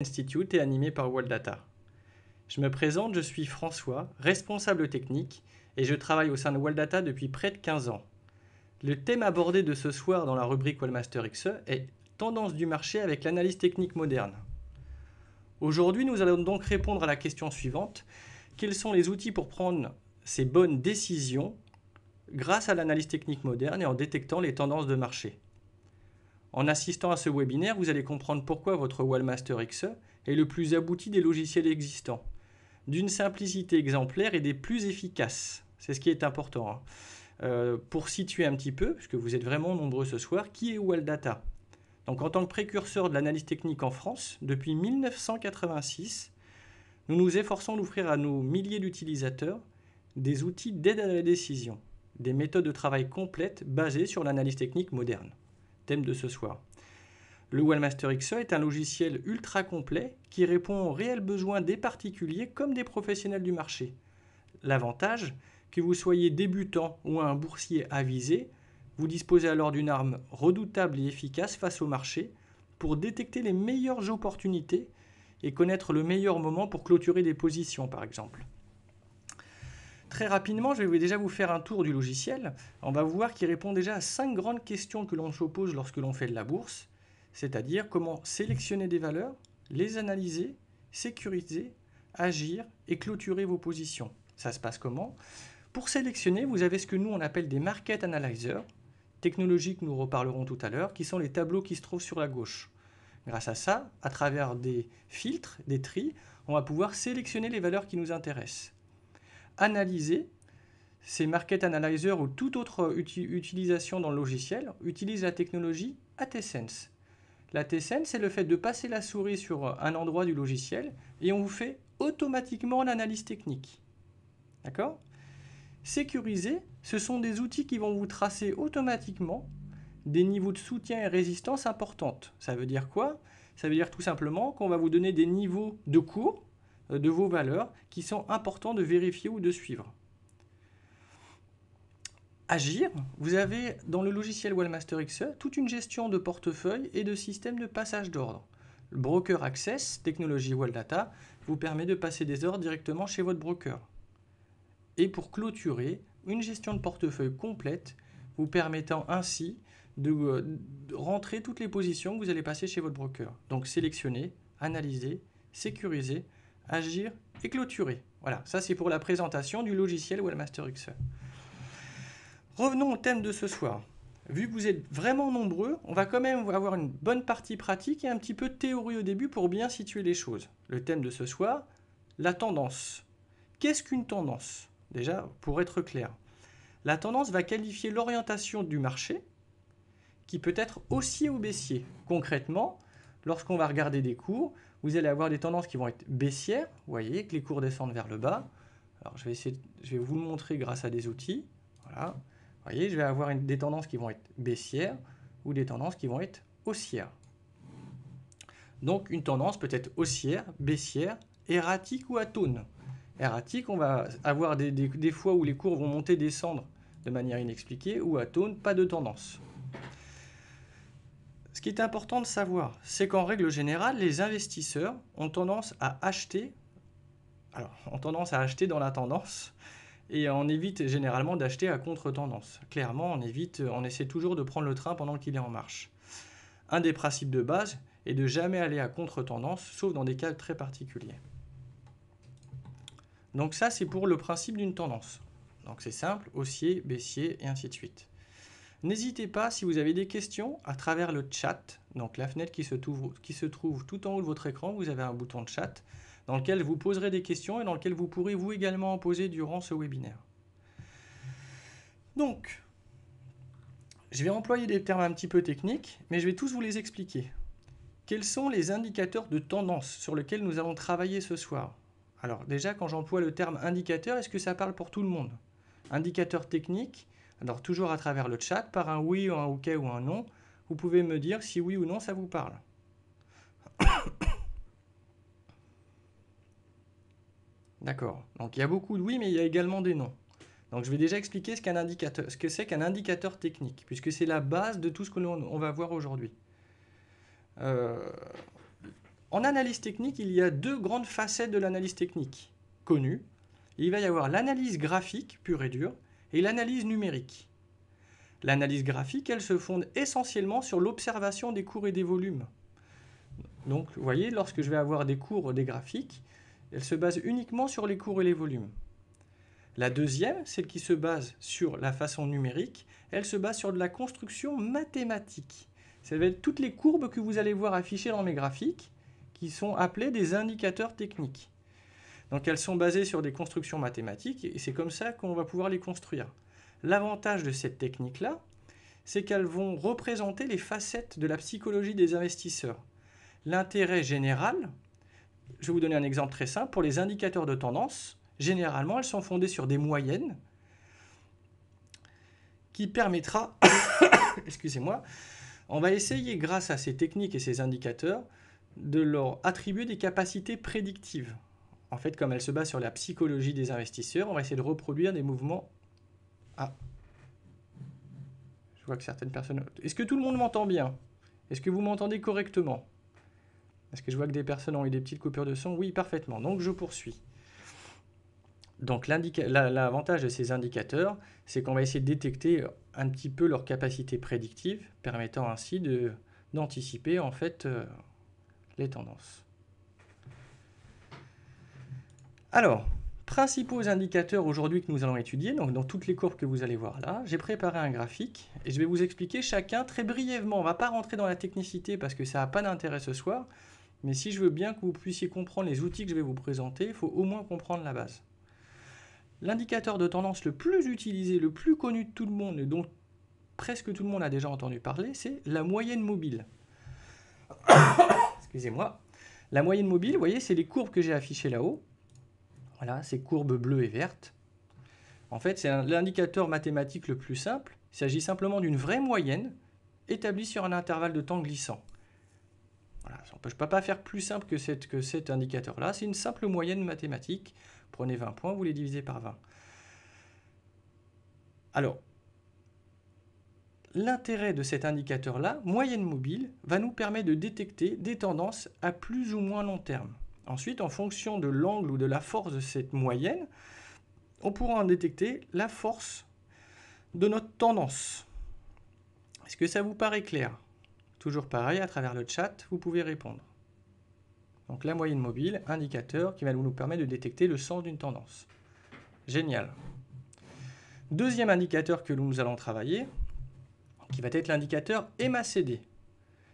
Institute est animé par Data. Je me présente, je suis François, responsable technique, et je travaille au sein de Waldata depuis près de 15 ans. Le thème abordé de ce soir dans la rubrique Wallmaster XE est Tendance du marché avec l'analyse technique moderne. Aujourd'hui, nous allons donc répondre à la question suivante quels sont les outils pour prendre ces bonnes décisions grâce à l'analyse technique moderne et en détectant les tendances de marché en assistant à ce webinaire, vous allez comprendre pourquoi votre Wallmaster XE est le plus abouti des logiciels existants, d'une simplicité exemplaire et des plus efficaces. C'est ce qui est important. Hein. Euh, pour situer un petit peu, puisque vous êtes vraiment nombreux ce soir, qui est Walldata Donc en tant que précurseur de l'analyse technique en France, depuis 1986, nous nous efforçons d'offrir à nos milliers d'utilisateurs des outils d'aide à la décision, des méthodes de travail complètes basées sur l'analyse technique moderne de ce soir. Le Wellmaster XE est un logiciel ultra complet qui répond aux réels besoins des particuliers comme des professionnels du marché. L'avantage, que vous soyez débutant ou un boursier avisé, vous disposez alors d'une arme redoutable et efficace face au marché pour détecter les meilleures opportunités et connaître le meilleur moment pour clôturer des positions par exemple. Très rapidement, je vais déjà vous faire un tour du logiciel. On va voir qu'il répond déjà à cinq grandes questions que l'on se pose lorsque l'on fait de la bourse, c'est-à-dire comment sélectionner des valeurs, les analyser, sécuriser, agir et clôturer vos positions. Ça se passe comment Pour sélectionner, vous avez ce que nous on appelle des market analyzers, technologiques nous reparlerons tout à l'heure, qui sont les tableaux qui se trouvent sur la gauche. Grâce à ça, à travers des filtres, des tris, on va pouvoir sélectionner les valeurs qui nous intéressent analyser, ces Market Analyzer ou toute autre utilisation dans le logiciel utilise la technologie ATSense. La c'est le fait de passer la souris sur un endroit du logiciel et on vous fait automatiquement l'analyse technique. D'accord Sécurisé, ce sont des outils qui vont vous tracer automatiquement des niveaux de soutien et résistance importantes. Ça veut dire quoi Ça veut dire tout simplement qu'on va vous donner des niveaux de cours de vos valeurs qui sont importants de vérifier ou de suivre. Agir, vous avez dans le logiciel WallMaster XE toute une gestion de portefeuille et de système de passage d'ordre. Le broker Access, technologie WellData, vous permet de passer des ordres directement chez votre broker. Et pour clôturer, une gestion de portefeuille complète vous permettant ainsi de, euh, de rentrer toutes les positions que vous allez passer chez votre broker. Donc sélectionner, analyser, sécuriser, agir et clôturer. Voilà, ça c'est pour la présentation du logiciel Webmaster X. Revenons au thème de ce soir. Vu que vous êtes vraiment nombreux, on va quand même avoir une bonne partie pratique et un petit peu de théorie au début pour bien situer les choses. Le thème de ce soir, la tendance. Qu'est-ce qu'une tendance Déjà, pour être clair, la tendance va qualifier l'orientation du marché, qui peut être haussier ou baissier. Concrètement, lorsqu'on va regarder des cours, vous allez avoir des tendances qui vont être baissières, vous voyez, que les cours descendent vers le bas. Alors je vais, vous le montrer grâce à des outils. Voilà. Vous voyez, je vais avoir des tendances qui vont être baissières ou des tendances qui vont être haussières. Donc une tendance peut être haussière, baissière, erratique ou atone. Erratique, on va avoir des, des fois où les cours vont monter, descendre de manière inexpliquée, ou atone, pas de tendance. Ce qui est important de savoir, c'est qu'en règle générale, les investisseurs ont tendance à acheter, alors, ont tendance à acheter dans la tendance, et on évite généralement d'acheter à contre-tendance. Clairement, on évite, on essaie toujours de prendre le train pendant qu'il est en marche. Un des principes de base est de jamais aller à contre-tendance, sauf dans des cas très particuliers. Donc ça, c'est pour le principe d'une tendance. Donc c'est simple, haussier, baissier, et ainsi de suite. N'hésitez pas, si vous avez des questions, à travers le chat, donc la fenêtre qui se, trouve, tout en haut de votre écran, vous avez un bouton de chat dans lequel vous poserez des questions et dans lequel vous pourrez vous également en poser durant ce webinaire. Donc, je vais employer des termes un petit peu techniques, mais je vais tous vous les expliquer. Quels sont les indicateurs de tendance sur lesquels nous allons travailler ce soir Alors déjà, quand j'emploie le terme indicateur, est-ce que ça parle pour tout le monde Indicateur technique, alors toujours à travers le chat, par un oui, un ok ou un non, vous pouvez me dire si oui ou non ça vous parle. D'accord. Donc il y a beaucoup de oui, mais il y a également des non. Donc je vais déjà expliquer ce qu'un indicateur, ce que c'est qu'un indicateur technique, puisque c'est la base de tout ce que l'on va voir aujourd'hui. Euh, en analyse technique, il y a deux grandes facettes de l'analyse technique connues. Il va y avoir l'analyse graphique pure et dure, et l'analyse numérique. L'analyse graphique, elle se fonde essentiellement sur l'observation des cours et des volumes. Donc, vous voyez, lorsque je vais avoir des cours, des graphiques, elle se base uniquement sur les cours et les volumes. La deuxième, celle qui se base sur la façon numérique, elle se base sur de la construction mathématique. Ça va être toutes les courbes que vous allez voir affichées dans mes graphiques, qui sont appelées des indicateurs techniques. Donc elles sont basées sur des constructions mathématiques et c'est comme ça qu'on va pouvoir les construire. L'avantage de cette technique-là, c'est qu'elles vont représenter les facettes de la psychologie des investisseurs. L'intérêt général, je vais vous donner un exemple très simple, pour les indicateurs de tendance, généralement elles sont fondées sur des moyennes qui permettra, excusez-moi, on va essayer grâce à ces techniques et ces indicateurs de leur attribuer des capacités prédictives en fait, comme elle se base sur la psychologie des investisseurs, on va essayer de reproduire des mouvements. Ah Je vois que certaines personnes. Est-ce que tout le monde m'entend bien Est-ce que vous m'entendez correctement Est-ce que je vois que des personnes ont eu des petites coupures de son Oui, parfaitement. Donc je poursuis. Donc l'avantage de ces indicateurs, c'est qu'on va essayer de détecter un petit peu leur capacité prédictive, permettant ainsi d'anticiper en fait euh, les tendances. Alors, principaux indicateurs aujourd'hui que nous allons étudier, donc dans toutes les courbes que vous allez voir là, j'ai préparé un graphique et je vais vous expliquer chacun très brièvement. On ne va pas rentrer dans la technicité parce que ça n'a pas d'intérêt ce soir, mais si je veux bien que vous puissiez comprendre les outils que je vais vous présenter, il faut au moins comprendre la base. L'indicateur de tendance le plus utilisé, le plus connu de tout le monde et dont presque tout le monde a déjà entendu parler, c'est la moyenne mobile. Excusez-moi. La moyenne mobile, vous voyez, c'est les courbes que j'ai affichées là-haut. Voilà, ces courbes bleues et vertes. En fait, c'est l'indicateur mathématique le plus simple. Il s'agit simplement d'une vraie moyenne établie sur un intervalle de temps glissant. Je ne peux pas faire plus simple que, que cet indicateur-là. C'est une simple moyenne mathématique. Prenez 20 points, vous les divisez par 20. Alors, l'intérêt de cet indicateur-là, moyenne mobile, va nous permettre de détecter des tendances à plus ou moins long terme. Ensuite, en fonction de l'angle ou de la force de cette moyenne, on pourra en détecter la force de notre tendance. Est-ce que ça vous paraît clair Toujours pareil, à travers le chat, vous pouvez répondre. Donc la moyenne mobile, indicateur qui va nous permettre de détecter le sens d'une tendance. Génial. Deuxième indicateur que nous allons travailler, qui va être l'indicateur MACD.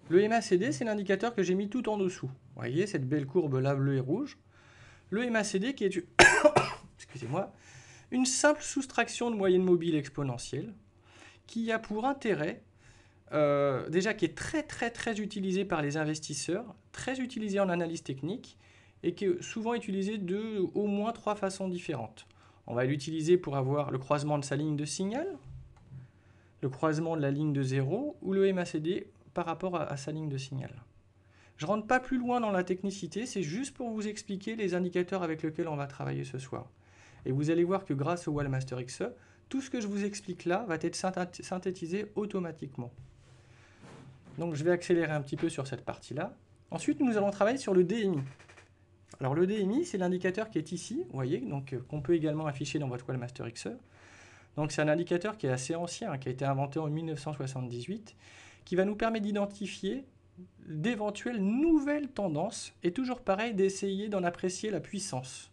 Le MACD, c'est l'indicateur que j'ai mis tout en dessous. Vous voyez cette belle courbe là, bleue et rouge. Le MACD qui est une... simple soustraction de moyenne mobile exponentielle qui a pour intérêt, euh, déjà qui est très très très utilisé par les investisseurs, très utilisé en analyse technique et qui est souvent utilisé de au moins trois façons différentes. On va l'utiliser pour avoir le croisement de sa ligne de signal, le croisement de la ligne de zéro, ou le MACD par rapport à sa ligne de signal. Je rentre pas plus loin dans la technicité, c'est juste pour vous expliquer les indicateurs avec lesquels on va travailler ce soir. Et vous allez voir que grâce au Wallmaster XE, tout ce que je vous explique là va être synthétisé automatiquement. Donc je vais accélérer un petit peu sur cette partie-là. Ensuite, nous allons travailler sur le DMI. Alors le DMI, c'est l'indicateur qui est ici, vous voyez, donc euh, qu'on peut également afficher dans votre Wallmaster XE. Donc c'est un indicateur qui est assez ancien, hein, qui a été inventé en 1978, qui va nous permettre d'identifier d'éventuelles nouvelles tendances et toujours pareil d'essayer d'en apprécier la puissance.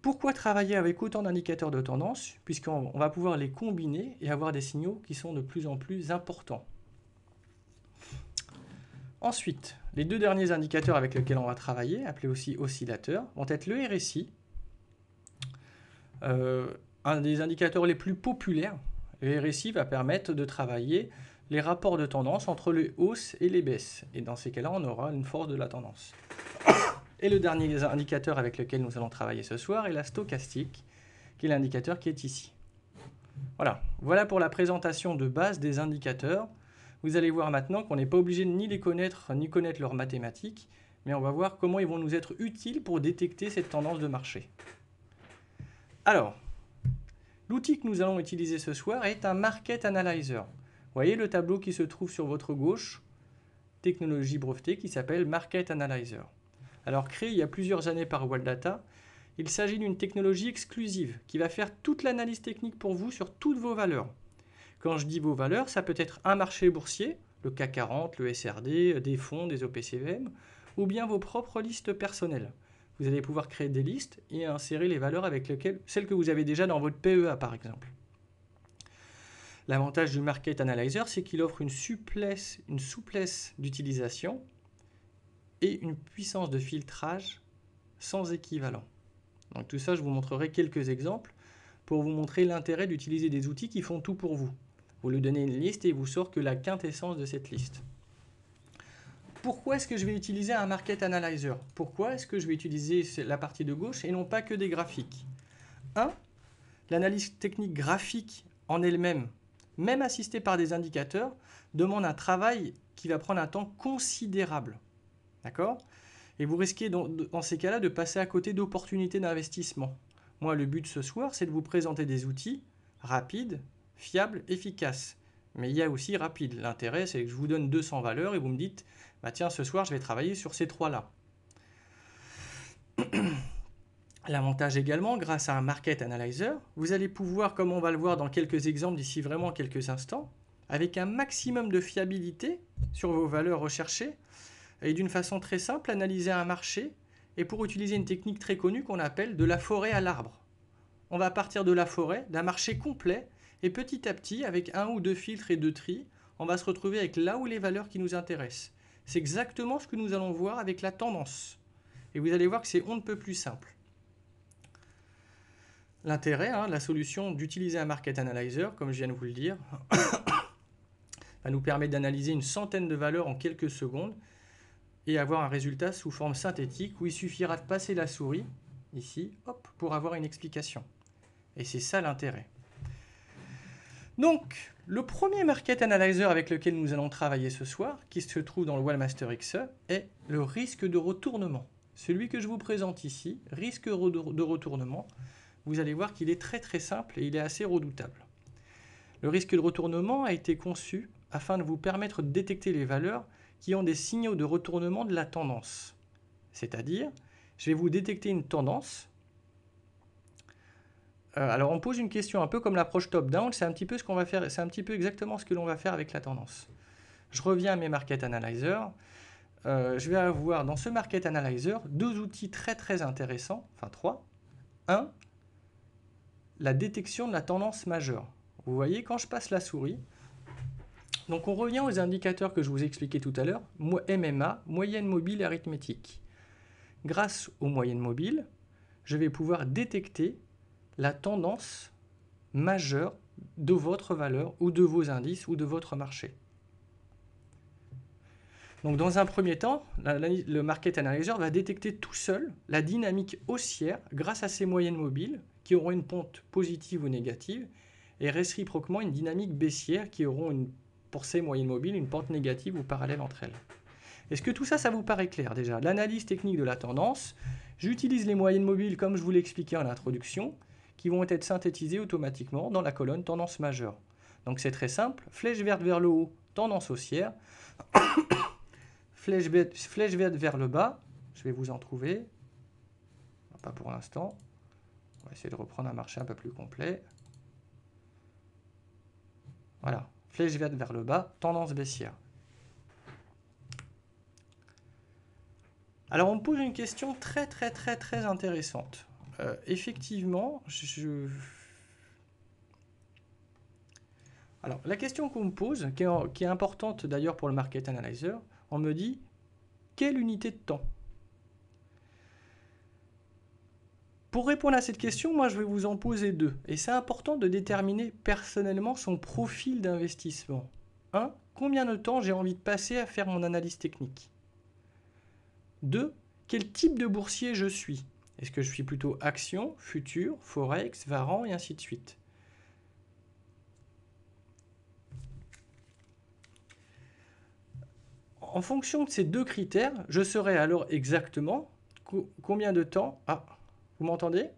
Pourquoi travailler avec autant d'indicateurs de tendance Puisqu'on va pouvoir les combiner et avoir des signaux qui sont de plus en plus importants. Ensuite, les deux derniers indicateurs avec lesquels on va travailler, appelés aussi oscillateurs, vont être le RSI, euh, un des indicateurs les plus populaires. Le RSI va permettre de travailler les rapports de tendance entre les hausses et les baisses. Et dans ces cas-là, on aura une force de la tendance. Et le dernier indicateur avec lequel nous allons travailler ce soir est la stochastique, qui est l'indicateur qui est ici. Voilà, voilà pour la présentation de base des indicateurs. Vous allez voir maintenant qu'on n'est pas obligé de ni les connaître, ni connaître leurs mathématiques, mais on va voir comment ils vont nous être utiles pour détecter cette tendance de marché. Alors, l'outil que nous allons utiliser ce soir est un Market Analyzer voyez le tableau qui se trouve sur votre gauche, technologie brevetée, qui s'appelle Market Analyzer. Alors créé il y a plusieurs années par Data, il s'agit d'une technologie exclusive qui va faire toute l'analyse technique pour vous sur toutes vos valeurs. Quand je dis vos valeurs, ça peut être un marché boursier, le CAC 40, le SRD, des fonds, des OPCVM, ou bien vos propres listes personnelles. Vous allez pouvoir créer des listes et insérer les valeurs avec lesquelles, celles que vous avez déjà dans votre PEA par exemple. L'avantage du Market Analyzer, c'est qu'il offre une souplesse, une souplesse d'utilisation et une puissance de filtrage sans équivalent. Donc tout ça, je vous montrerai quelques exemples pour vous montrer l'intérêt d'utiliser des outils qui font tout pour vous. Vous lui donnez une liste et il vous sort que la quintessence de cette liste. Pourquoi est-ce que je vais utiliser un Market Analyzer Pourquoi est-ce que je vais utiliser la partie de gauche et non pas que des graphiques 1. L'analyse technique graphique en elle-même même assisté par des indicateurs, demande un travail qui va prendre un temps considérable. D'accord Et vous risquez dans, ces cas-là de passer à côté d'opportunités d'investissement. Moi, le but ce soir, c'est de vous présenter des outils rapides, fiables, efficaces. Mais il y a aussi rapide. L'intérêt, c'est que je vous donne 200 valeurs et vous me dites, bah tiens, ce soir, je vais travailler sur ces trois-là. L'avantage également, grâce à un Market Analyzer, vous allez pouvoir, comme on va le voir dans quelques exemples d'ici vraiment quelques instants, avec un maximum de fiabilité sur vos valeurs recherchées, et d'une façon très simple, analyser un marché, et pour utiliser une technique très connue qu'on appelle de la forêt à l'arbre. On va partir de la forêt, d'un marché complet, et petit à petit, avec un ou deux filtres et deux tris, on va se retrouver avec là où les valeurs qui nous intéressent. C'est exactement ce que nous allons voir avec la tendance. Et vous allez voir que c'est on ne peut plus simple l'intérêt, hein, la solution d'utiliser un market analyzer, comme je viens de vous le dire, va nous permettre d'analyser une centaine de valeurs en quelques secondes et avoir un résultat sous forme synthétique où il suffira de passer la souris ici, hop, pour avoir une explication. Et c'est ça l'intérêt. Donc, le premier market analyzer avec lequel nous allons travailler ce soir, qui se trouve dans le Wallmaster XE, est le risque de retournement. Celui que je vous présente ici, risque de retournement, vous allez voir qu'il est très très simple et il est assez redoutable. Le risque de retournement a été conçu afin de vous permettre de détecter les valeurs qui ont des signaux de retournement de la tendance. C'est-à-dire, je vais vous détecter une tendance. Euh, alors on pose une question un peu comme l'approche top-down, c'est un petit peu ce qu'on va faire, c'est un petit peu exactement ce que l'on va faire avec la tendance. Je reviens à mes market analyzer. Euh, je vais avoir dans ce market analyzer deux outils très très intéressants, enfin trois. Un, la détection de la tendance majeure. Vous voyez, quand je passe la souris, donc on revient aux indicateurs que je vous expliquais tout à l'heure, MMA, moyenne mobile arithmétique. Grâce aux moyennes mobiles, je vais pouvoir détecter la tendance majeure de votre valeur ou de vos indices ou de votre marché. Donc dans un premier temps, le market analyzer va détecter tout seul la dynamique haussière grâce à ses moyennes mobiles qui auront une pente positive ou négative, et réciproquement une dynamique baissière qui auront une, pour ces moyennes mobiles une pente négative ou parallèle entre elles. Est-ce que tout ça, ça vous paraît clair déjà L'analyse technique de la tendance, j'utilise les moyennes mobiles comme je vous l'ai expliqué en introduction, qui vont être synthétisées automatiquement dans la colonne tendance majeure. Donc c'est très simple, flèche verte vers le haut, tendance haussière, flèche verte vers le bas, je vais vous en trouver, pas pour l'instant, on va essayer de reprendre un marché un peu plus complet. Voilà, flèche verte vers le bas, tendance baissière. Alors on me pose une question très très très très intéressante. Euh, effectivement, je... Alors la question qu'on me pose, qui est importante d'ailleurs pour le market analyzer, on me dit quelle unité de temps Pour répondre à cette question, moi je vais vous en poser deux. Et c'est important de déterminer personnellement son profil d'investissement. 1. Combien de temps j'ai envie de passer à faire mon analyse technique 2. Quel type de boursier je suis Est-ce que je suis plutôt action, futur, forex, varan et ainsi de suite En fonction de ces deux critères, je saurai alors exactement combien de temps... Ah, vous m'entendez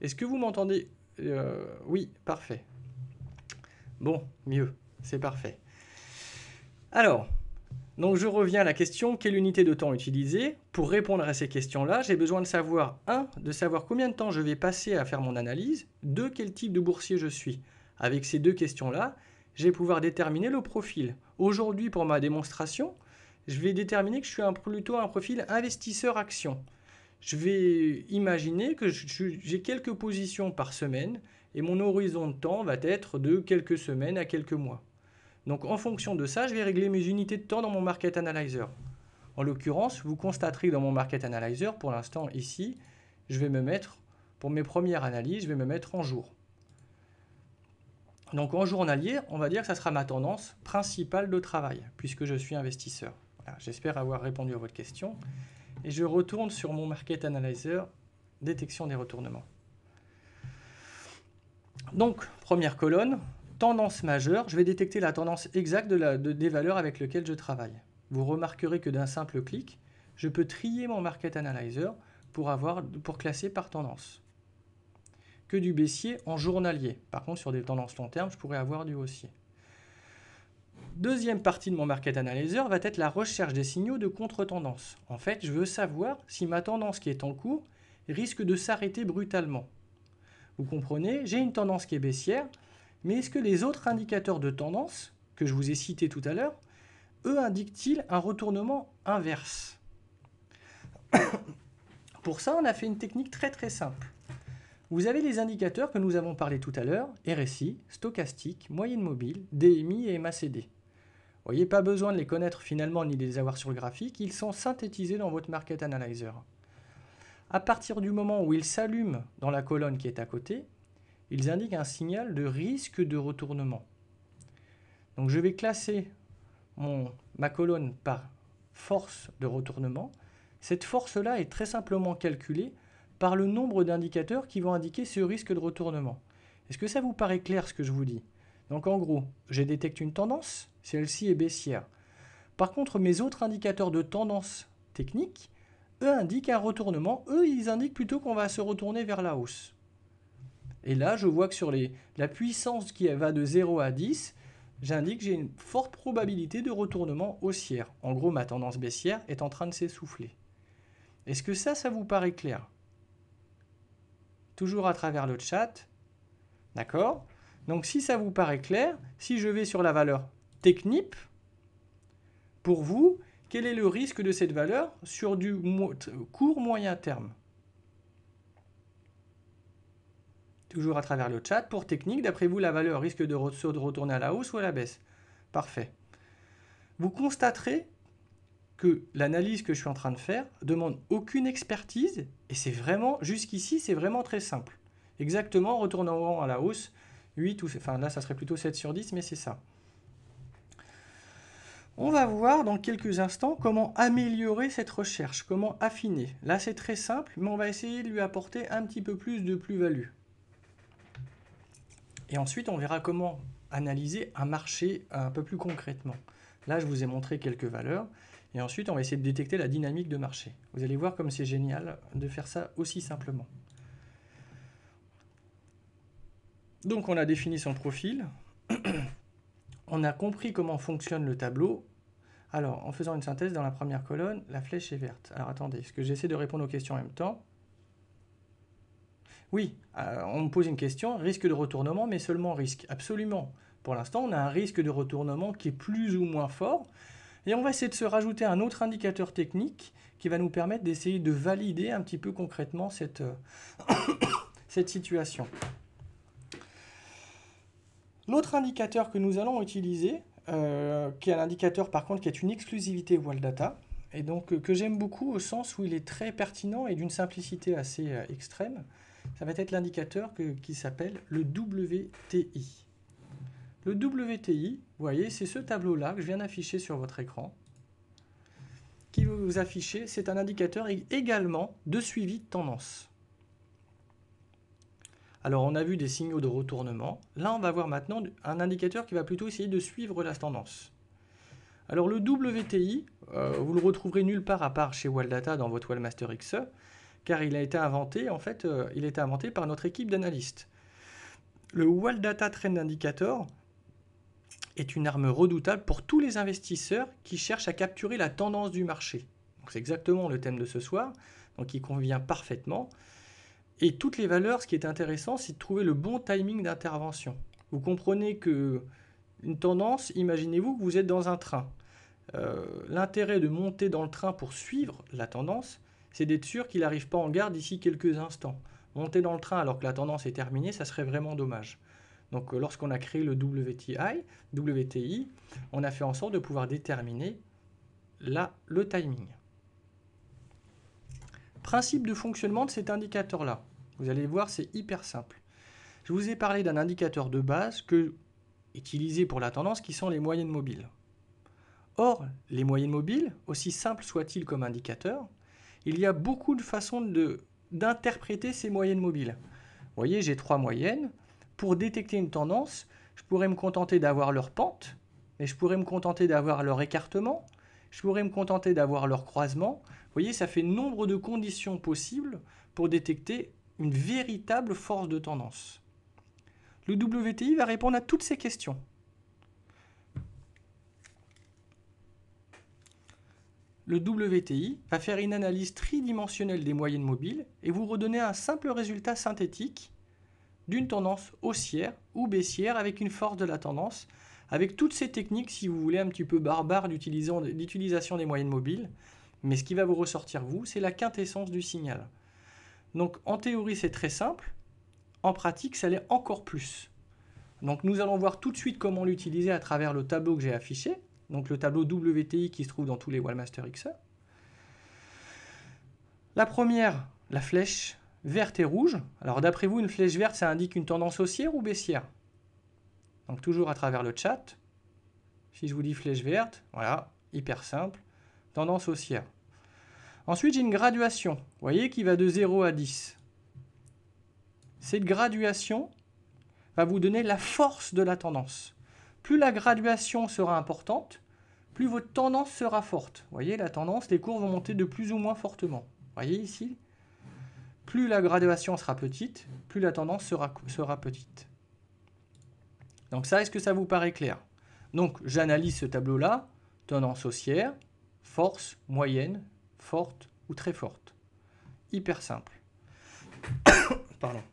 Est-ce que vous m'entendez euh, Oui, parfait. Bon, mieux, c'est parfait. Alors, donc je reviens à la question, quelle unité de temps utiliser Pour répondre à ces questions-là, j'ai besoin de savoir, un de savoir combien de temps je vais passer à faire mon analyse, 2, quel type de boursier je suis. Avec ces deux questions-là, je vais pouvoir déterminer le profil. Aujourd'hui, pour ma démonstration, je vais déterminer que je suis un, plutôt un profil investisseur-action je vais imaginer que j'ai quelques positions par semaine et mon horizon de temps va être de quelques semaines à quelques mois. Donc en fonction de ça, je vais régler mes unités de temps dans mon Market Analyzer. En l'occurrence, vous constaterez dans mon Market Analyzer, pour l'instant ici, je vais me mettre, pour mes premières analyses, je vais me mettre en jour. Donc en journalier, on va dire que ça sera ma tendance principale de travail, puisque je suis investisseur. J'espère avoir répondu à votre question et je retourne sur mon Market Analyzer, détection des retournements. Donc, première colonne, tendance majeure, je vais détecter la tendance exacte des valeurs avec lesquelles je travaille. Vous remarquerez que d'un simple clic, je peux trier mon Market Analyzer pour, avoir, pour classer par tendance. Que du baissier en journalier. Par contre, sur des tendances long terme, je pourrais avoir du haussier. Deuxième partie de mon market analyzer va être la recherche des signaux de contre-tendance. En fait, je veux savoir si ma tendance qui est en cours risque de s'arrêter brutalement. Vous comprenez, j'ai une tendance qui est baissière, mais est-ce que les autres indicateurs de tendance, que je vous ai cités tout à l'heure, eux indiquent-ils un retournement inverse Pour ça, on a fait une technique très très simple. Vous avez les indicateurs que nous avons parlé tout à l'heure, RSI, stochastique, moyenne mobile, DMI et MACD. Vous n'avez pas besoin de les connaître finalement ni de les avoir sur le graphique, ils sont synthétisés dans votre Market Analyzer. À partir du moment où ils s'allument dans la colonne qui est à côté, ils indiquent un signal de risque de retournement. Donc je vais classer ma colonne par force de retournement. Cette force-là est très simplement calculée par le nombre d'indicateurs qui vont indiquer ce risque de retournement. Est-ce que ça vous paraît clair ce que je vous dis Donc en gros, j'ai détecte une tendance, celle-ci est baissière. Par contre, mes autres indicateurs de tendance technique, eux indiquent un retournement, eux ils indiquent plutôt qu'on va se retourner vers la hausse. Et là, je vois que sur la puissance qui va de 0 à 10, j'indique que j'ai une forte probabilité de retournement haussière. En gros, ma tendance baissière est en train de s'essouffler. Est-ce que ça, ça vous paraît clair toujours à travers le chat. D'accord Donc si ça vous paraît clair, si je vais sur la valeur technique, pour vous, quel est le risque de cette valeur sur du court moyen terme Toujours à travers le chat, pour technique, d'après vous, la valeur risque de, de retourner à la hausse ou à la baisse Parfait. Vous constaterez que l'analyse que je suis en train de faire demande aucune expertise et c'est vraiment, jusqu'ici, c'est vraiment très simple. Exactement, retournons à la hausse, 8 ou, enfin là ça serait plutôt 7 sur 10, mais c'est ça. On va voir dans quelques instants comment améliorer cette recherche, comment affiner. Là c'est très simple, mais on va essayer de lui apporter un petit peu plus de plus-value. Et ensuite on verra comment analyser un marché un peu plus concrètement. Là, je vous ai montré quelques valeurs. Et ensuite, on va essayer de détecter la dynamique de marché. Vous allez voir comme c'est génial de faire ça aussi simplement. Donc, on a défini son profil. on a compris comment fonctionne le tableau. Alors, en faisant une synthèse dans la première colonne, la flèche est verte. Alors, attendez, est-ce que j'essaie de répondre aux questions en même temps Oui, euh, on me pose une question, risque de retournement, mais seulement risque. Absolument. Pour l'instant, on a un risque de retournement qui est plus ou moins fort. Et on va essayer de se rajouter un autre indicateur technique qui va nous permettre d'essayer de valider un petit peu concrètement cette, euh, cette situation. L'autre indicateur que nous allons utiliser, euh, qui est un indicateur par contre qui est une exclusivité Data, et donc euh, que j'aime beaucoup au sens où il est très pertinent et d'une simplicité assez extrême, ça va être l'indicateur qui s'appelle le WTI. Le WTI, vous voyez, c'est ce tableau-là que je viens d'afficher sur votre écran, qui vous affichez, c'est un indicateur également de suivi de tendance. Alors on a vu des signaux de retournement, là on va voir maintenant un indicateur qui va plutôt essayer de suivre la tendance. Alors le WTI, euh, vous le retrouverez nulle part à part chez Waldata dans votre Wellmaster XE, car il a été inventé, en fait, euh, il a été inventé par notre équipe d'analystes. Le Data Trend Indicator, est une arme redoutable pour tous les investisseurs qui cherchent à capturer la tendance du marché. C'est exactement le thème de ce soir, donc il convient parfaitement. Et toutes les valeurs, ce qui est intéressant, c'est de trouver le bon timing d'intervention. Vous comprenez que une tendance, imaginez-vous que vous êtes dans un train. Euh, l'intérêt de monter dans le train pour suivre la tendance, c'est d'être sûr qu'il n'arrive pas en garde d'ici quelques instants. Monter dans le train alors que la tendance est terminée, ça serait vraiment dommage. Donc euh, lorsqu'on a créé le WTI, WTI, on a fait en sorte de pouvoir déterminer là le timing. Principe de fonctionnement de cet indicateur-là. Vous allez voir, c'est hyper simple. Je vous ai parlé d'un indicateur de base que, utilisé pour la tendance qui sont les moyennes mobiles. Or, les moyennes mobiles, aussi simples soient-ils comme indicateur, il y a beaucoup de façons d'interpréter ces moyennes mobiles. Vous voyez, j'ai trois moyennes pour détecter une tendance, je pourrais me contenter d'avoir leur pente, mais je pourrais me contenter d'avoir leur écartement, je pourrais me contenter d'avoir leur croisement. Vous voyez, ça fait nombre de conditions possibles pour détecter une véritable force de tendance. Le WTI va répondre à toutes ces questions. Le WTI va faire une analyse tridimensionnelle des moyennes mobiles et vous redonner un simple résultat synthétique d'une tendance haussière ou baissière avec une force de la tendance, avec toutes ces techniques, si vous voulez, un petit peu barbares d'utilisation des moyennes mobiles. Mais ce qui va vous ressortir, vous, c'est la quintessence du signal. Donc en théorie, c'est très simple. En pratique, ça l'est encore plus. Donc nous allons voir tout de suite comment l'utiliser à travers le tableau que j'ai affiché, donc le tableau WTI qui se trouve dans tous les Wallmaster XE. La première, la flèche, verte et rouge. Alors d'après vous, une flèche verte, ça indique une tendance haussière ou baissière Donc toujours à travers le chat. Si je vous dis flèche verte, voilà, hyper simple, tendance haussière. Ensuite, j'ai une graduation, vous voyez, qui va de 0 à 10. Cette graduation va vous donner la force de la tendance. Plus la graduation sera importante, plus votre tendance sera forte. Vous voyez, la tendance, les cours vont monter de plus ou moins fortement. Vous voyez ici, plus la graduation sera petite, plus la tendance sera, petite. Donc ça, est-ce que ça vous paraît clair Donc j'analyse ce tableau-là, tendance haussière, force, moyenne, forte ou très forte. Hyper simple. Pardon.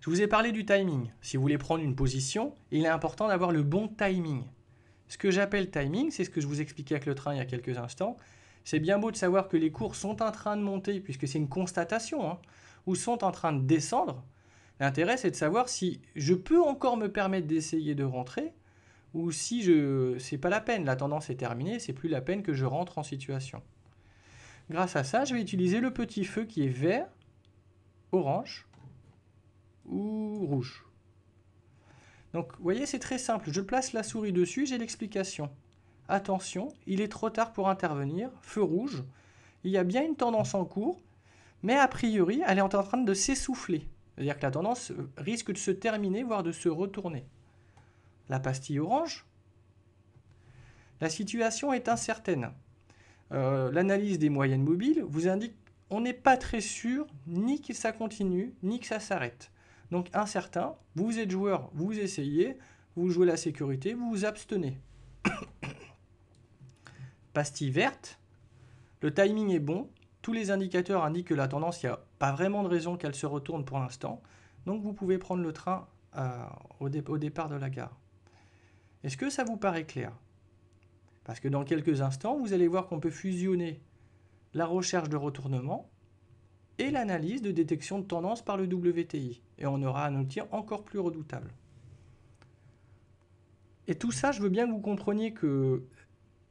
Je vous ai parlé du timing. Si vous voulez prendre une position, il est important d'avoir le bon timing. Ce que j'appelle timing, c'est ce que je vous expliquais avec le train il y a quelques instants, c'est bien beau de savoir que les cours sont en train de monter, puisque c'est une constatation, hein, ou sont en train de descendre. L'intérêt, c'est de savoir si je peux encore me permettre d'essayer de rentrer, ou si je, c'est pas la peine, la tendance est terminée, c'est plus la peine que je rentre en situation. Grâce à ça, je vais utiliser le petit feu qui est vert, orange ou rouge. Donc, vous voyez, c'est très simple. Je place la souris dessus, j'ai l'explication attention, il est trop tard pour intervenir, feu rouge, il y a bien une tendance en cours, mais a priori, elle est en train de s'essouffler. C'est-à-dire que la tendance euh, risque de se terminer, voire de se retourner. La pastille orange, la situation est incertaine. Euh, l'analyse des moyennes mobiles vous indique on n'est pas très sûr ni que ça continue, ni que ça s'arrête. Donc incertain, vous êtes joueur, vous essayez, vous jouez la sécurité, vous vous abstenez pastille verte, le timing est bon, tous les indicateurs indiquent que la tendance, il n'y a pas vraiment de raison qu'elle se retourne pour l'instant, donc vous pouvez prendre le train euh, au départ de la gare. Est-ce que ça vous paraît clair Parce que dans quelques instants, vous allez voir qu'on peut fusionner la recherche de retournement et l'analyse de détection de tendance par le WTI. Et on aura un outil encore plus redoutable. Et tout ça, je veux bien que vous compreniez que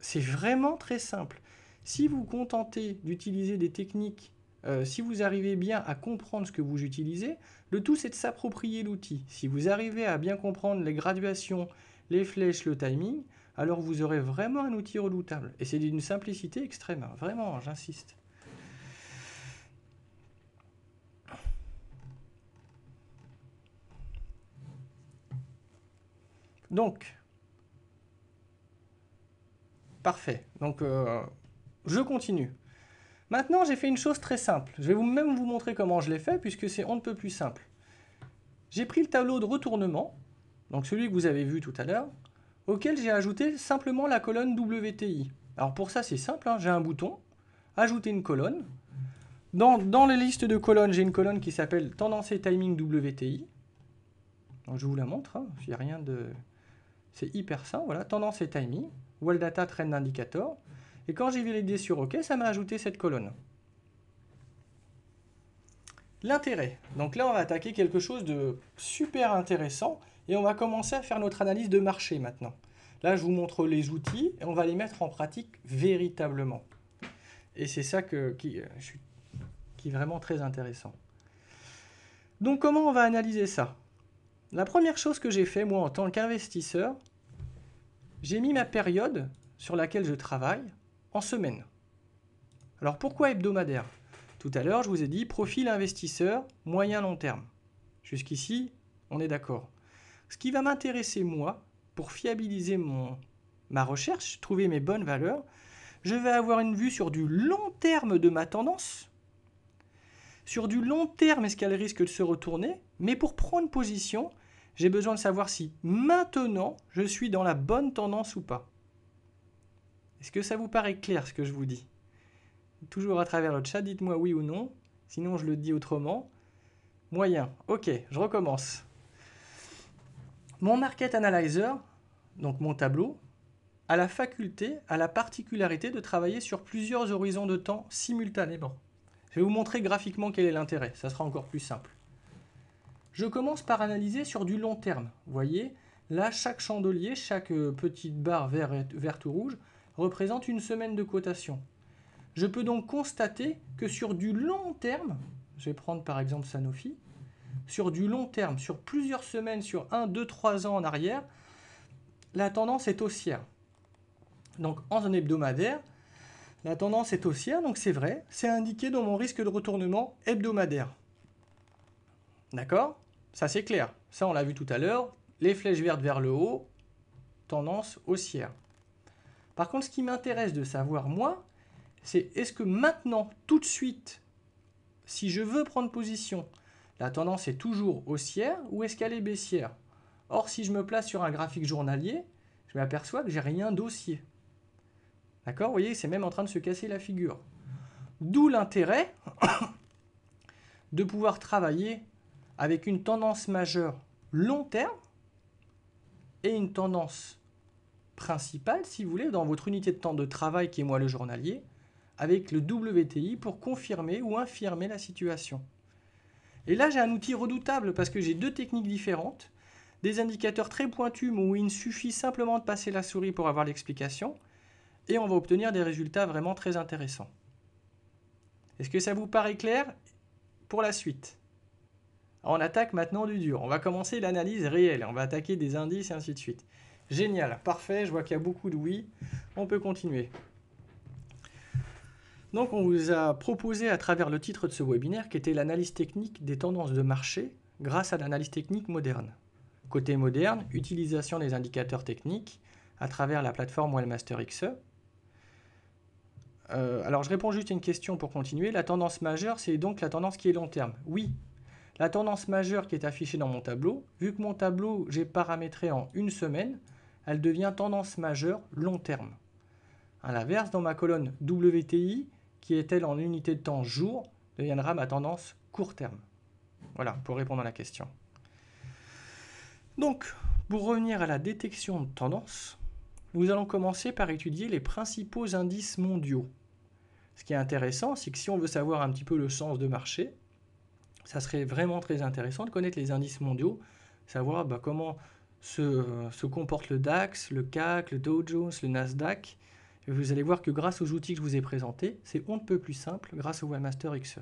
c'est vraiment très simple. Si vous contentez d'utiliser des techniques, euh, si vous arrivez bien à comprendre ce que vous utilisez, le tout c'est de s'approprier l'outil. Si vous arrivez à bien comprendre les graduations, les flèches, le timing, alors vous aurez vraiment un outil redoutable. Et c'est d'une simplicité extrême, hein. vraiment, j'insiste. Donc, Parfait. Donc, euh, je continue. Maintenant, j'ai fait une chose très simple. Je vais vous même vous montrer comment je l'ai fait, puisque c'est on ne peut plus simple. J'ai pris le tableau de retournement, donc celui que vous avez vu tout à l'heure, auquel j'ai ajouté simplement la colonne WTI. Alors pour ça, c'est simple, hein. j'ai un bouton, ajouter une colonne. Dans, dans listes de colonnes, j'ai une colonne qui s'appelle tendance et timing WTI. je vous la montre, hein. il rien de... C'est hyper simple, voilà, tendance et timing. Data Trend Indicator. Et quand j'ai validé sur OK, ça m'a ajouté cette colonne. L'intérêt. Donc là, on va attaquer quelque chose de super intéressant et on va commencer à faire notre analyse de marché maintenant. Là, je vous montre les outils et on va les mettre en pratique véritablement. Et c'est ça euh, qui est vraiment très intéressant. Donc comment on va analyser ça La première chose que j'ai fait, moi, en tant qu'investisseur, j'ai mis ma période sur laquelle je travaille en semaine. Alors pourquoi hebdomadaire Tout à l'heure, je vous ai dit profil investisseur moyen-long terme. Jusqu'ici, on est d'accord. Ce qui va m'intéresser, moi, pour fiabiliser mon, ma recherche, trouver mes bonnes valeurs, je vais avoir une vue sur du long terme de ma tendance, sur du long terme est-ce qu'elle risque de se retourner, mais pour prendre position, j'ai besoin de savoir si maintenant je suis dans la bonne tendance ou pas. Est-ce que ça vous paraît clair ce que je vous dis Toujours à travers le chat, dites-moi oui ou non, sinon je le dis autrement. Moyen, ok, je recommence. Mon Market Analyzer, donc mon tableau, a la faculté, a la particularité de travailler sur plusieurs horizons de temps simultanément. Je vais vous montrer graphiquement quel est l'intérêt, ça sera encore plus simple. Je commence par analyser sur du long terme. Vous voyez, là, chaque chandelier, chaque euh, petite barre verte ou rouge représente une semaine de cotation. Je peux donc constater que sur du long terme, je vais prendre par exemple Sanofi, sur du long terme, sur plusieurs semaines, sur 1, 2, 3 ans en arrière, la tendance est haussière. Donc en hebdomadaire, la tendance est haussière, donc c'est vrai, c'est indiqué dans mon risque de retournement hebdomadaire. D'accord ça, c'est clair. Ça, on l'a vu tout à l'heure. Les flèches vertes vers le haut, tendance haussière. Par contre, ce qui m'intéresse de savoir, moi, c'est est-ce que maintenant, tout de suite, si je veux prendre position, la tendance est toujours haussière ou est-ce qu'elle est baissière Or, si je me place sur un graphique journalier, je m'aperçois que j'ai rien dossier. D'accord Vous voyez, c'est même en train de se casser la figure. D'où l'intérêt de pouvoir travailler avec une tendance majeure long terme et une tendance principale, si vous voulez, dans votre unité de temps de travail qui est moi le journalier, avec le WTI pour confirmer ou infirmer la situation. Et là, j'ai un outil redoutable parce que j'ai deux techniques différentes, des indicateurs très pointus mais où il suffit simplement de passer la souris pour avoir l'explication, et on va obtenir des résultats vraiment très intéressants. Est-ce que ça vous paraît clair pour la suite on attaque maintenant du dur. On va commencer l'analyse réelle. On va attaquer des indices et ainsi de suite. Génial, parfait. Je vois qu'il y a beaucoup de oui. On peut continuer. Donc on vous a proposé à travers le titre de ce webinaire qui était l'analyse technique des tendances de marché grâce à l'analyse technique moderne. Côté moderne, utilisation des indicateurs techniques à travers la plateforme Wellmaster XE. Euh, alors je réponds juste à une question pour continuer. La tendance majeure, c'est donc la tendance qui est long terme. Oui, la tendance majeure qui est affichée dans mon tableau, vu que mon tableau, j'ai paramétré en une semaine, elle devient tendance majeure long terme. A l'inverse, dans ma colonne WTI, qui est elle en unité de temps jour, deviendra ma tendance court terme. Voilà, pour répondre à la question. Donc, pour revenir à la détection de tendance, nous allons commencer par étudier les principaux indices mondiaux. Ce qui est intéressant, c'est que si on veut savoir un petit peu le sens de marché, ça serait vraiment très intéressant de connaître les indices mondiaux, savoir bah, comment euh, se, comporte le DAX, le CAC, le Dow Jones, le Nasdaq. Et vous allez voir que grâce aux outils que je vous ai présentés, c'est on ne peut plus simple grâce au Webmaster XE.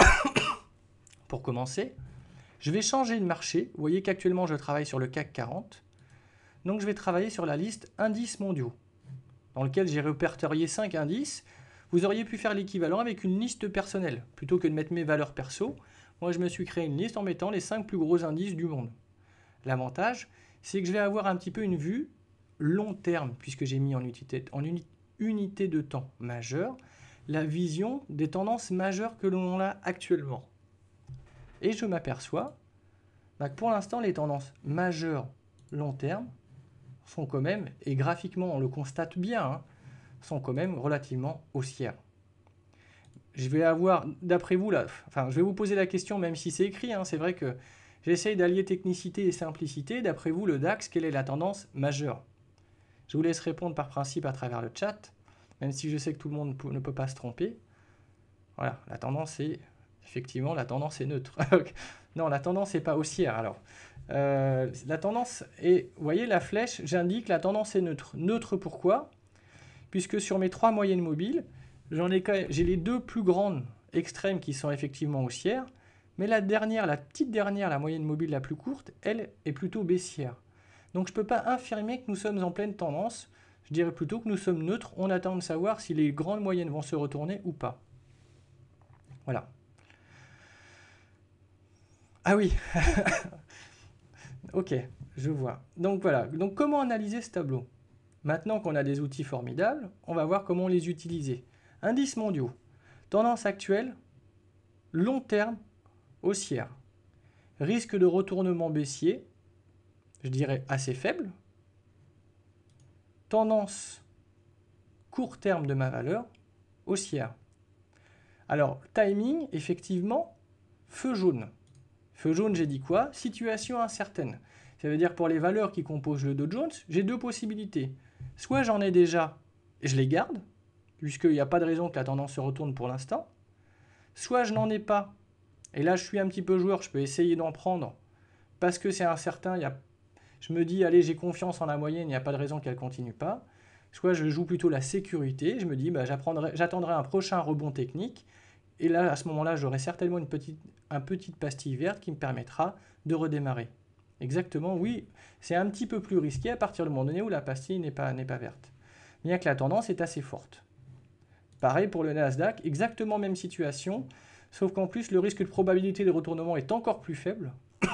Pour commencer, je vais changer de marché. Vous voyez qu'actuellement, je travaille sur le CAC 40. Donc, je vais travailler sur la liste indices mondiaux, dans lequel j'ai répertorié 5 indices vous auriez pu faire l'équivalent avec une liste personnelle. Plutôt que de mettre mes valeurs perso, moi je me suis créé une liste en mettant les 5 plus gros indices du monde. L'avantage, c'est que je vais avoir un petit peu une vue long terme, puisque j'ai mis en unité, de temps majeure la vision des tendances majeures que l'on a actuellement. Et je m'aperçois bah, que pour l'instant, les tendances majeures long terme sont quand même, et graphiquement on le constate bien, hein, sont quand même relativement haussières. Je vais avoir, d'après vous, là, enfin, je vais vous poser la question, même si c'est écrit, hein, c'est vrai que j'essaye d'allier technicité et simplicité. D'après vous, le DAX, quelle est la tendance majeure Je vous laisse répondre par principe à travers le chat, même si je sais que tout le monde ne peut pas se tromper. Voilà, la tendance est effectivement, la tendance est neutre. non, la tendance n'est pas haussière. Alors, euh, la tendance est, vous voyez, la flèche, j'indique la tendance est neutre. Neutre pourquoi puisque sur mes trois moyennes mobiles, j'ai les deux plus grandes extrêmes qui sont effectivement haussières, mais la dernière, la petite dernière, la moyenne mobile la plus courte, elle est plutôt baissière. Donc je ne peux pas affirmer que nous sommes en pleine tendance, je dirais plutôt que nous sommes neutres, on attend de savoir si les grandes moyennes vont se retourner ou pas. Voilà. Ah oui Ok, je vois. Donc voilà, donc comment analyser ce tableau Maintenant qu'on a des outils formidables, on va voir comment les utiliser. Indices mondiaux, tendance actuelle, long terme, haussière. Risque de retournement baissier, je dirais assez faible. Tendance court terme de ma valeur, haussière. Alors, timing, effectivement, feu jaune. Feu jaune, j'ai dit quoi Situation incertaine. Ça veut dire pour les valeurs qui composent le Dow Jones, j'ai deux possibilités. Soit j'en ai déjà et je les garde, puisqu'il n'y a pas de raison que la tendance se retourne pour l'instant. Soit je n'en ai pas, et là je suis un petit peu joueur, je peux essayer d'en prendre, parce que c'est incertain, y je me dis, allez, j'ai confiance en la moyenne, il n'y a pas de raison qu'elle continue pas. Soit je joue plutôt la sécurité, je me dis, bah, j'attendrai un prochain rebond technique, et là, à ce moment-là, j'aurai certainement une petite, un petite pastille verte qui me permettra de redémarrer. Exactement, oui. C'est un petit peu plus risqué à partir du moment donné où la pastille n'est pas, pas verte. Bien que la tendance est assez forte. Pareil pour le Nasdaq, exactement même situation, sauf qu'en plus le risque de probabilité de retournement est encore plus faible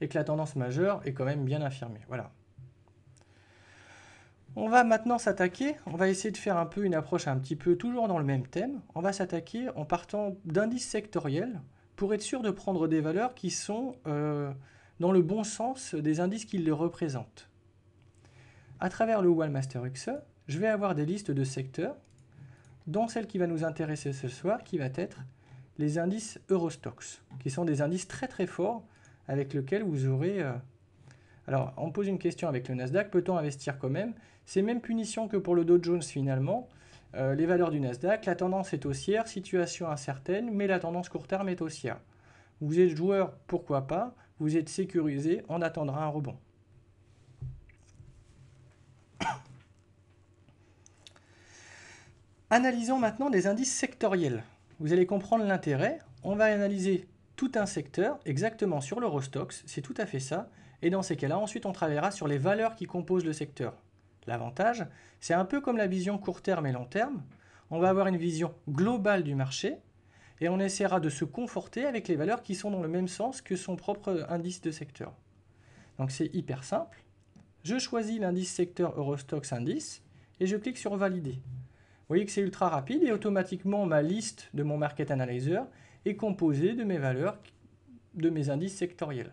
et que la tendance majeure est quand même bien affirmée. Voilà. On va maintenant s'attaquer, on va essayer de faire un peu une approche un petit peu toujours dans le même thème. On va s'attaquer en partant d'indices sectoriels pour être sûr de prendre des valeurs qui sont euh, dans le bon sens des indices qui les représentent. À travers le Wallmaster X, je vais avoir des listes de secteurs, dont celle qui va nous intéresser ce soir, qui va être les indices Eurostox, qui sont des indices très très forts avec lesquels vous aurez... Euh, alors, on pose une question avec le Nasdaq, peut-on investir quand même C'est même punition que pour le Dow Jones finalement. Euh, les valeurs du Nasdaq, la tendance est haussière, situation incertaine, mais la tendance court terme est haussière. Vous êtes joueur, pourquoi pas vous êtes sécurisé, on attendra un rebond. Analysons maintenant des indices sectoriels. Vous allez comprendre l'intérêt. On va analyser tout un secteur exactement sur l'Eurostox, c'est tout à fait ça. Et dans ces cas-là, ensuite, on travaillera sur les valeurs qui composent le secteur. L'avantage, c'est un peu comme la vision court terme et long terme. On va avoir une vision globale du marché et on essaiera de se conforter avec les valeurs qui sont dans le même sens que son propre indice de secteur. Donc c'est hyper simple. Je choisis l'indice secteur Eurostox indice et je clique sur valider. Vous voyez que c'est ultra rapide et automatiquement ma liste de mon market analyzer est composée de mes valeurs, de mes indices sectoriels.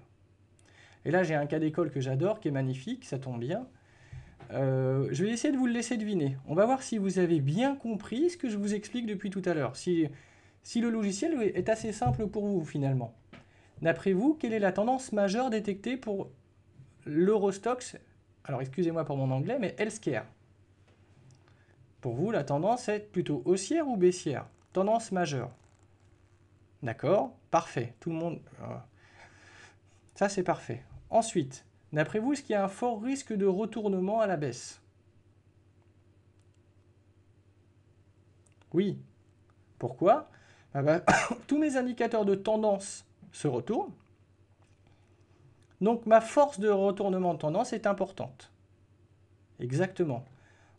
Et là j'ai un cas d'école que j'adore, qui est magnifique, ça tombe bien. Euh, je vais essayer de vous le laisser deviner. On va voir si vous avez bien compris ce que je vous explique depuis tout à l'heure. Si si le logiciel est assez simple pour vous finalement, d'après vous, quelle est la tendance majeure détectée pour l'Eurostox Alors excusez-moi pour mon anglais, mais healthcare. Pour vous, la tendance est plutôt haussière ou baissière Tendance majeure. D'accord Parfait. Tout le monde... Euh, ça, c'est parfait. Ensuite, d'après vous, est-ce qu'il y a un fort risque de retournement à la baisse Oui. Pourquoi ah ben, tous mes indicateurs de tendance se retournent. Donc ma force de retournement de tendance est importante. Exactement.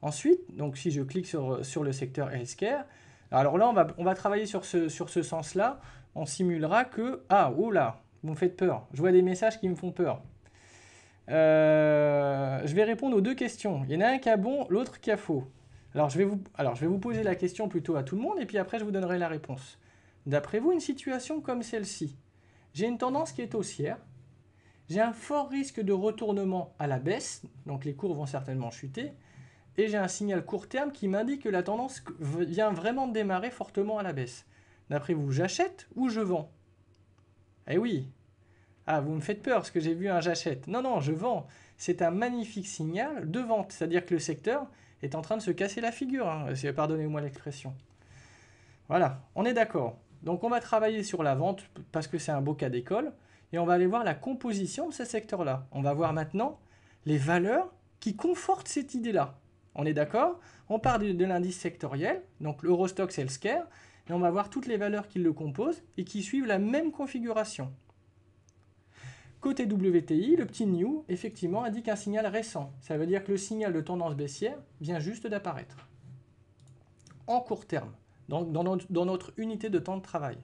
Ensuite, donc si je clique sur, sur le secteur healthcare, alors là on va, on va travailler sur ce, sur ce sens-là. On simulera que, ah, oula, vous me faites peur. Je vois des messages qui me font peur. Euh, je vais répondre aux deux questions. Il y en a un qui a bon, l'autre qui a faux. Alors je, vais vous, alors, je vais vous poser la question plutôt à tout le monde et puis après, je vous donnerai la réponse. D'après vous, une situation comme celle-ci, j'ai une tendance qui est haussière, j'ai un fort risque de retournement à la baisse, donc les cours vont certainement chuter, et j'ai un signal court terme qui m'indique que la tendance vient vraiment de démarrer fortement à la baisse. D'après vous, j'achète ou je vends Eh oui Ah, vous me faites peur parce que j'ai vu un j'achète. Non, non, je vends. C'est un magnifique signal de vente, c'est-à-dire que le secteur est en train de se casser la figure, hein. pardonnez-moi l'expression. Voilà, on est d'accord. Donc on va travailler sur la vente parce que c'est un beau cas d'école et on va aller voir la composition de ce secteur là On va voir maintenant les valeurs qui confortent cette idée-là. On est d'accord On part de, l'indice sectoriel, donc l'Eurostox scare, et on va voir toutes les valeurs qui le composent et qui suivent la même configuration. Côté WTI, le petit new, effectivement, indique un signal récent. Ça veut dire que le signal de tendance baissière vient juste d'apparaître. En court terme, dans, dans, notre, unité de temps de travail.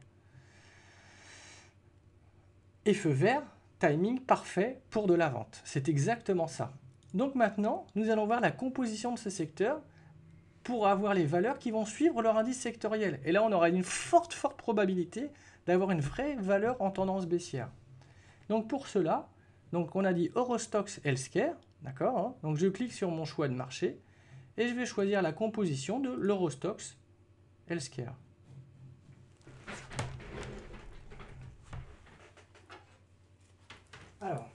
Et feu vert, timing parfait pour de la vente. C'est exactement ça. Donc maintenant, nous allons voir la composition de ce secteur pour avoir les valeurs qui vont suivre leur indice sectoriel. Et là, on aura une forte, forte probabilité d'avoir une vraie valeur en tendance baissière. Donc pour cela, donc on a dit Eurostox Healthcare, d'accord hein. Donc je clique sur mon choix de marché et je vais choisir la composition de l'Eurostox healthcare. Alors.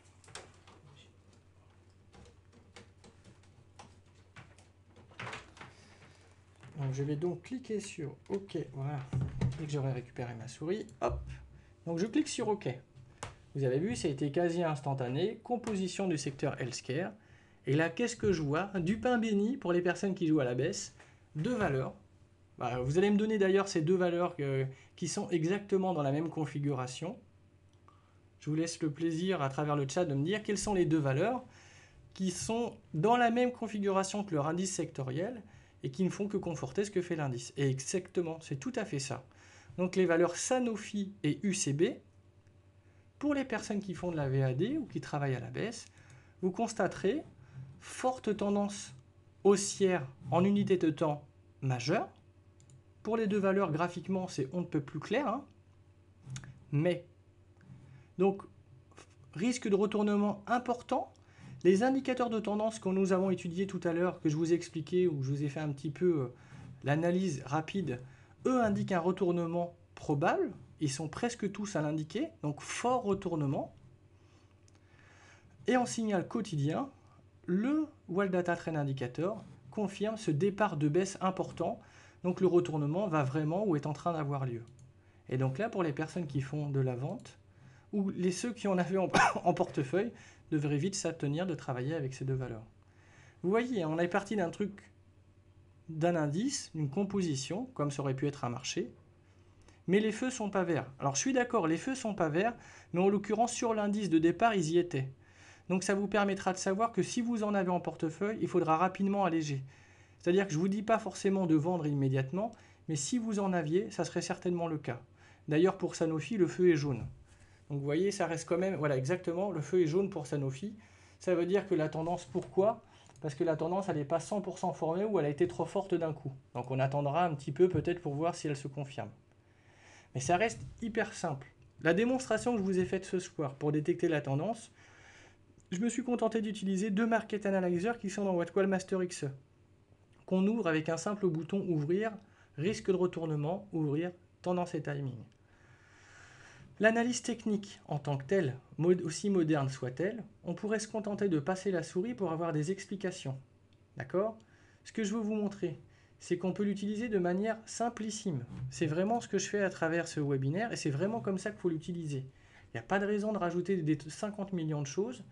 je vais donc cliquer sur OK, voilà. Et que j'aurai récupéré ma souris, hop. Donc je clique sur OK. Vous avez vu, ça a été quasi instantané. Composition du secteur healthcare. Et là, qu'est-ce que je vois Du pain béni pour les personnes qui jouent à la baisse. Deux valeurs. Bah, vous allez me donner d'ailleurs ces deux valeurs qui sont exactement dans la même configuration. Je vous laisse le plaisir à travers le chat de me dire quelles sont les deux valeurs qui sont dans la même configuration que leur indice sectoriel et qui ne font que conforter ce que fait l'indice. Et exactement, c'est tout à fait ça. Donc les valeurs Sanofi et UCB, pour les personnes qui font de la VAD ou qui travaillent à la baisse, vous constaterez forte tendance haussière en unité de temps majeure, pour les deux valeurs, graphiquement, c'est on ne peut plus clair. Hein. Mais, donc, risque de retournement important. Les indicateurs de tendance que nous avons étudiés tout à l'heure, que je vous ai expliqué, ou je vous ai fait un petit peu euh, l'analyse rapide, eux indiquent un retournement probable. Ils sont presque tous à l'indiquer, donc fort retournement. Et en signal quotidien, le Wall Data Train Indicator confirme ce départ de baisse important donc le retournement va vraiment ou est en train d'avoir lieu. Et donc là, pour les personnes qui font de la vente, ou les ceux qui en avaient en, portefeuille, devraient vite s'abstenir de travailler avec ces deux valeurs. Vous voyez, on est parti d'un truc, d'un indice, d'une composition, comme ça aurait pu être un marché, mais les feux sont pas verts. Alors je suis d'accord, les feux sont pas verts, mais en l'occurrence sur l'indice de départ, ils y étaient. Donc ça vous permettra de savoir que si vous en avez en portefeuille, il faudra rapidement alléger. C'est-à-dire que je ne vous dis pas forcément de vendre immédiatement, mais si vous en aviez, ça serait certainement le cas. D'ailleurs, pour Sanofi, le feu est jaune. Donc vous voyez, ça reste quand même, voilà exactement, le feu est jaune pour Sanofi. Ça veut dire que la tendance, pourquoi Parce que la tendance, elle n'est pas 100% formée ou elle a été trop forte d'un coup. Donc on attendra un petit peu peut-être pour voir si elle se confirme. Mais ça reste hyper simple. La démonstration que je vous ai faite ce soir pour détecter la tendance, je me suis contenté d'utiliser deux market analyzers qui sont dans WhatCall Master XE qu'on ouvre avec un simple bouton ouvrir, risque de retournement, ouvrir, tendance et timing. L'analyse technique en tant que telle, aussi moderne soit-elle, on pourrait se contenter de passer la souris pour avoir des explications. D'accord Ce que je veux vous montrer, c'est qu'on peut l'utiliser de manière simplissime. C'est vraiment ce que je fais à travers ce webinaire et c'est vraiment comme ça qu'il faut l'utiliser. Il n'y a pas de raison de rajouter des 50 millions de choses.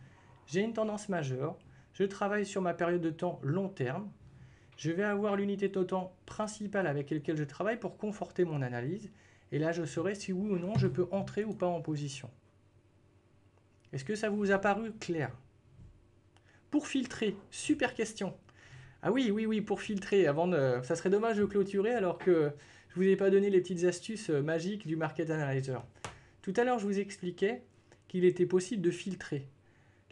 J'ai une tendance majeure. Je travaille sur ma période de temps long terme. Je vais avoir l'unité totem principale avec laquelle je travaille pour conforter mon analyse. Et là, je saurai si oui ou non je peux entrer ou pas en position. Est-ce que ça vous a paru clair Pour filtrer, super question. Ah oui, oui, oui, pour filtrer. Avant de, ça serait dommage de clôturer alors que je ne vous ai pas donné les petites astuces euh, magiques du Market Analyzer. Tout à l'heure, je vous expliquais qu'il était possible de filtrer.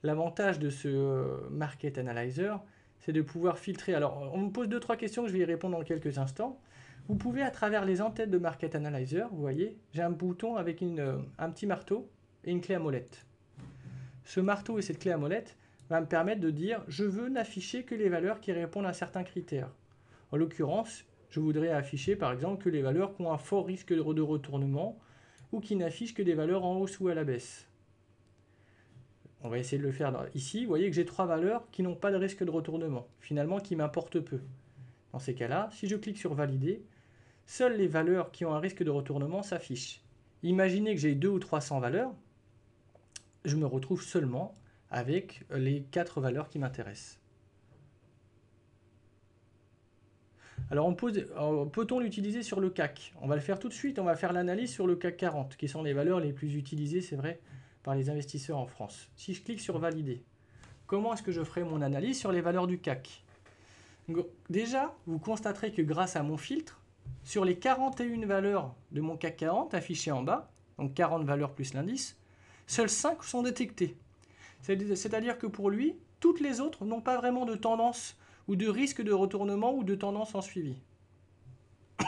L'avantage de ce euh, Market Analyzer, c'est de pouvoir filtrer. Alors, euh, on me pose deux, trois questions, que je vais y répondre dans quelques instants. Vous pouvez, à travers les entêtes de Market Analyzer, vous voyez, j'ai un bouton avec euh, un petit marteau et une clé à molette. Ce marteau et cette clé à molette va me permettre de dire, je veux n'afficher que les valeurs qui répondent à certains critères. En l'occurrence, je voudrais afficher, par exemple, que les valeurs qui ont un fort risque de retournement ou qui n'affichent que des valeurs en hausse ou à la baisse. On va essayer de le faire ici. Vous voyez que j'ai trois valeurs qui n'ont pas de risque de retournement, finalement qui m'importent peu. Dans ces cas-là, si je clique sur Valider, seules les valeurs qui ont un risque de retournement s'affichent. Imaginez que j'ai deux ou 300 valeurs, je me retrouve seulement avec les quatre valeurs qui m'intéressent. Alors euh, peut-on l'utiliser sur le CAC On va le faire tout de suite, on va faire l'analyse sur le CAC 40, qui sont les valeurs les plus utilisées, c'est vrai, par les investisseurs en France. Si je clique sur valider, comment est-ce que je ferai mon analyse sur les valeurs du CAC Déjà, vous constaterez que grâce à mon filtre, sur les 41 valeurs de mon CAC 40 affichées en bas, donc 40 valeurs plus l'indice, seules 5 sont détectées. C'est-à-dire que pour lui, toutes les autres n'ont pas vraiment de tendance ou de risque de retournement ou de tendance en suivi.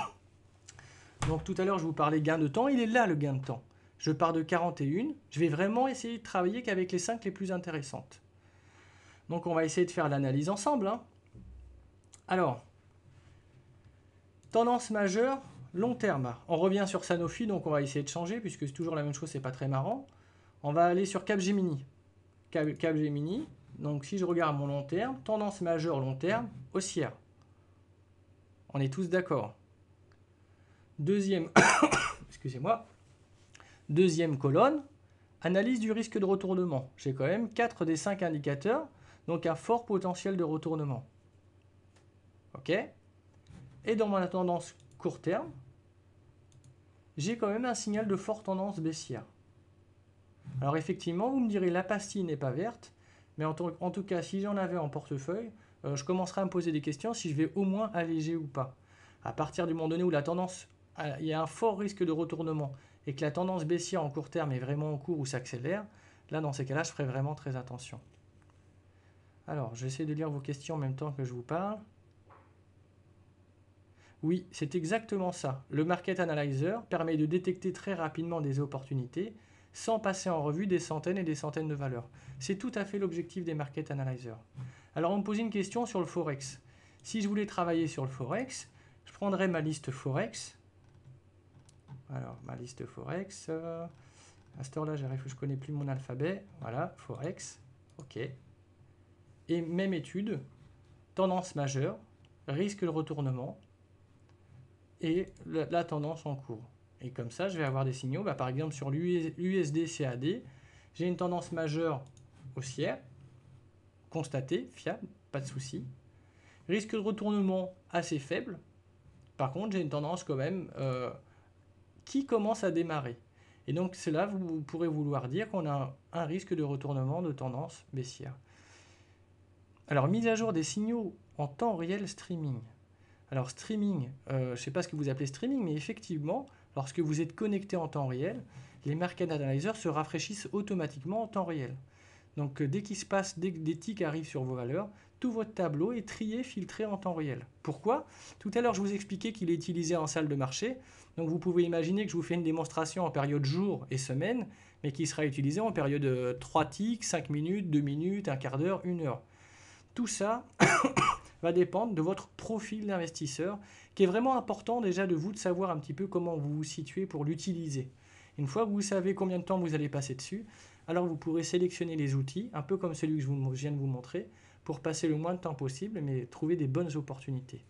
Donc tout à l'heure, je vous parlais gain de temps, il est là le gain de temps je pars de 41, je vais vraiment essayer de travailler qu'avec les 5 les plus intéressantes. Donc on va essayer de faire l'analyse ensemble. Hein. Alors, tendance majeure, long terme. On revient sur Sanofi, donc on va essayer de changer, puisque c'est toujours la même chose, c'est pas très marrant. On va aller sur Capgemini. Capgemini, donc si je regarde mon long terme, tendance majeure long terme, haussière. On est tous d'accord. Deuxième, excusez-moi, Deuxième colonne, analyse du risque de retournement. J'ai quand même 4 des 5 indicateurs, donc un fort potentiel de retournement. OK Et dans ma tendance court terme, j'ai quand même un signal de forte tendance baissière. Alors effectivement, vous me direz, la pastille n'est pas verte, mais en, tout cas, si j'en avais en portefeuille, euh, je commencerai à me poser des questions si je vais au moins alléger ou pas. À partir du moment donné où la tendance, euh, il y a un fort risque de retournement et que la tendance baissière en court terme est vraiment en cours ou s'accélère, là dans ces cas-là, je ferai vraiment très attention. Alors, j'essaie de lire vos questions en même temps que je vous parle. Oui, c'est exactement ça. Le Market Analyzer permet de détecter très rapidement des opportunités sans passer en revue des centaines et des centaines de valeurs. C'est tout à fait l'objectif des Market Analyzer. Alors on me pose une question sur le Forex. Si je voulais travailler sur le Forex, je prendrais ma liste Forex, alors, ma liste Forex. Euh, à ce heure-là, j'arrive, je connais plus mon alphabet. Voilà, Forex. OK. Et même étude, tendance majeure, risque de retournement et la, tendance en cours. Et comme ça, je vais avoir des signaux. Bah, par exemple, sur l'USD-CAD, j'ai une tendance majeure haussière, constatée, fiable, pas de souci. Risque de retournement assez faible. Par contre, j'ai une tendance quand même euh, qui commence à démarrer. Et donc cela vous pourrez vouloir dire qu'on a un risque de retournement de tendance baissière. Alors mise à jour des signaux en temps réel streaming. Alors streaming, euh, je ne sais pas ce que vous appelez streaming, mais effectivement, lorsque vous êtes connecté en temps réel, les market analyzers se rafraîchissent automatiquement en temps réel. Donc euh, dès qu'il se passe, dès que des tics arrivent sur vos valeurs, tout votre tableau est trié, filtré en temps réel. Pourquoi Tout à l'heure, je vous expliquais qu'il est utilisé en salle de marché. Donc vous pouvez imaginer que je vous fais une démonstration en période jour et semaine, mais qui sera utilisé en période 3 euh, tics, 5 minutes, 2 minutes, un quart d'heure, 1 heure. Tout ça va dépendre de votre profil d'investisseur, qui est vraiment important déjà de vous de savoir un petit peu comment vous vous situez pour l'utiliser. Une fois que vous savez combien de temps vous allez passer dessus, alors vous pourrez sélectionner les outils, un peu comme celui que je, viens de vous montrer, pour passer le moins de temps possible, mais trouver des bonnes opportunités.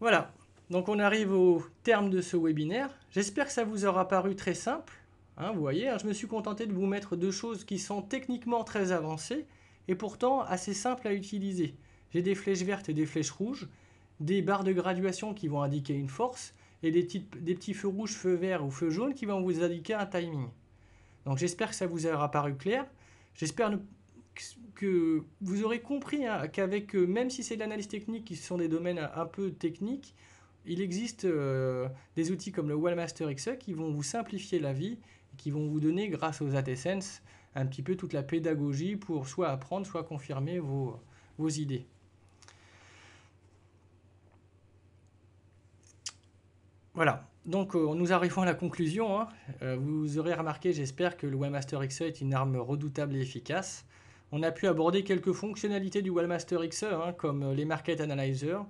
Voilà, donc on arrive au terme de ce webinaire. J'espère que ça vous aura paru très simple. Hein, vous voyez, hein. je me suis contenté de vous mettre deux choses qui sont techniquement très avancées et pourtant assez simples à utiliser. J'ai des flèches vertes et des flèches rouges, des barres de graduation qui vont indiquer une force et des, petits feux rouges, feux verts ou feux jaunes qui vont vous indiquer un timing. Donc j'espère que ça vous aura paru clair. J'espère que vous aurez compris hein, qu'avec, euh, même si c'est de l'analyse technique, qui sont des domaines un peu techniques, il existe euh, des outils comme le Wellmaster XE qui vont vous simplifier la vie et qui vont vous donner, grâce aux ATSense, un petit peu toute la pédagogie pour soit apprendre, soit confirmer vos idées. Voilà, donc euh, nous arrivons à la conclusion. Hein. Euh, vous aurez remarqué, j'espère, que le Webmaster XE est une arme redoutable et efficace. On a pu aborder quelques fonctionnalités du Webmaster XE, hein, comme euh, les Market Analyzer.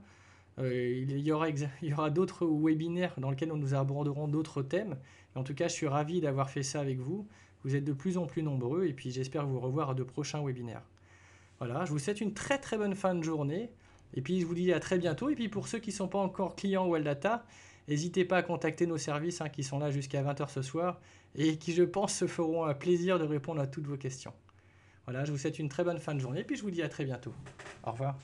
il y aura, d'autres webinaires dans lesquels nous aborderons d'autres thèmes. en tout cas, je suis ravi d'avoir fait ça avec vous. Vous êtes de plus en plus nombreux et puis j'espère vous revoir à de prochains webinaires. Voilà, je vous souhaite une très très bonne fin de journée. Et puis je vous dis à très bientôt. Et puis pour ceux qui ne sont pas encore clients WellData, N'hésitez pas à contacter nos services hein, qui sont là jusqu'à 20h ce soir et qui, je pense, se feront un plaisir de répondre à toutes vos questions. Voilà, je vous souhaite une très bonne fin de journée, et puis je vous dis à très bientôt. Au revoir.